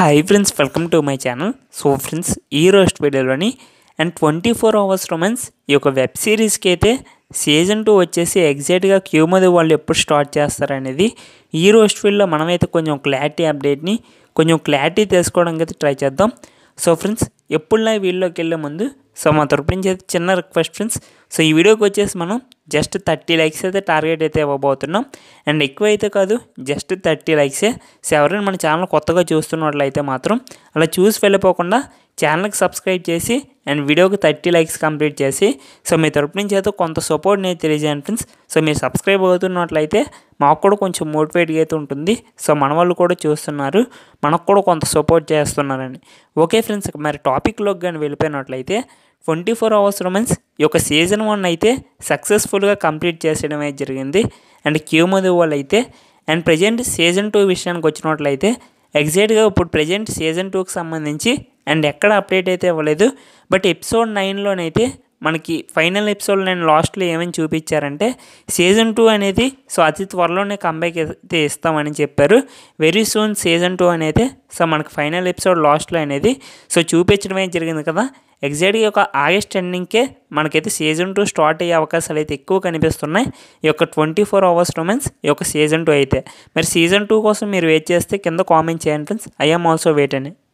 hi friends welcome to my channel so friends ఈ రోజు వీడియోలోని and twenty four hours romance ఈ యొక్క వెబ్ సిరీస్కి అయితే సీజన్ టూ వచ్చేసి ఎగ్జాక్ట్గా క్యూమది వాళ్ళు ఎప్పుడు స్టార్ట్ చేస్తారనేది ఈ రోజు వీడియోలో మనమైతే కొంచెం క్లారిటీ అప్డేట్ని కొంచెం క్లారిటీ తెలుసుకోవడానికి అయితే ట్రై చేద్దాం సో ఫ్రెండ్స్ నా వీడియోకి వెళ్ళే ముందు సో మా తరపు నుంచి అయితే చిన్న రిక్వెస్ట్ ఫ్రెండ్స్ సో ఈ వీడియోకి వచ్చేసి మనం జస్ట్ థర్టీ లైక్స్ అయితే టార్గెట్ అయితే ఇవ్వబోతున్నాం అండ్ ఎక్కువ అయితే కాదు జస్ట్ థర్టీ లైక్సే సో ఎవరైనా మన ఛానల్ కొత్తగా చూస్తున్నట్లయితే మాత్రం అలా చూసి వెళ్ళిపోకుండా ఛానల్కి సబ్స్క్రైబ్ చేసి అండ్ వీడియోకి థర్టీ లైక్స్ కంప్లీట్ చేసి సో మీ తరపు నుంచి అయితే కొంత సపోర్ట్ నేను తెలియజేయండి ఫ్రెండ్స్ సో మీరు సబ్స్క్రైబ్ అవుతున్నట్లయితే మాకు కూడా కొంచెం మోటివేట్గా అయితే ఉంటుంది సో మన వాళ్ళు కూడా చూస్తున్నారు మనకు కూడా కొంత సపోర్ట్ చేస్తున్నారని ఓకే ఫ్రెండ్స్ మరి టాపిక్లోకి కానీ వెళ్ళిపోయినట్లయితే ట్వంటీ ఫోర్ అవర్స్ రొమాన్స్ ఈ యొక్క సీజన్ వన్ అయితే సక్సెస్ఫుల్గా కంప్లీట్ చేసేయడమే జరిగింది అండ్ మధు వాళ్ళు అయితే అండ్ ప్రజెంట్ సీజన్ టూ విషయానికి వచ్చినట్లయితే ఎగ్జాక్ట్గా ఇప్పుడు ప్రజెంట్ సీజన్ టూకి సంబంధించి అండ్ ఎక్కడ అప్డేట్ అయితే ఇవ్వలేదు బట్ ఎపిసోడ్ నైన్లోనైతే మనకి ఫైనల్ ఎపిసోడ్ నేను లాస్ట్లో ఏమని చూపించారంటే సీజన్ టూ అనేది సో అతి త్వరలోనే కంబ్యాక్ అయితే ఇస్తామని చెప్పారు వెరీ సూన్ సీజన్ టూ అనేది సో మనకి ఫైనల్ ఎపిసోడ్ లాస్ట్లో అనేది సో చూపించడమే జరిగింది కదా ఎగ్జాక్ట్గా యొక్క ఆగస్ట్ ఎండింగ్కే మనకైతే సీజన్ టూ స్టార్ట్ అయ్యే అవకాశాలు అయితే ఎక్కువ కనిపిస్తున్నాయి ఈ యొక్క ట్వంటీ ఫోర్ అవర్స్ రొమెన్స్ ఈ యొక్క సీజన్ టూ అయితే మరి సీజన్ టూ కోసం మీరు వెయిట్ చేస్తే కింద కామెంట్ చేయండి ఫ్రెండ్స్ ఐఎమ్ ఆల్సో వెయిట్ అని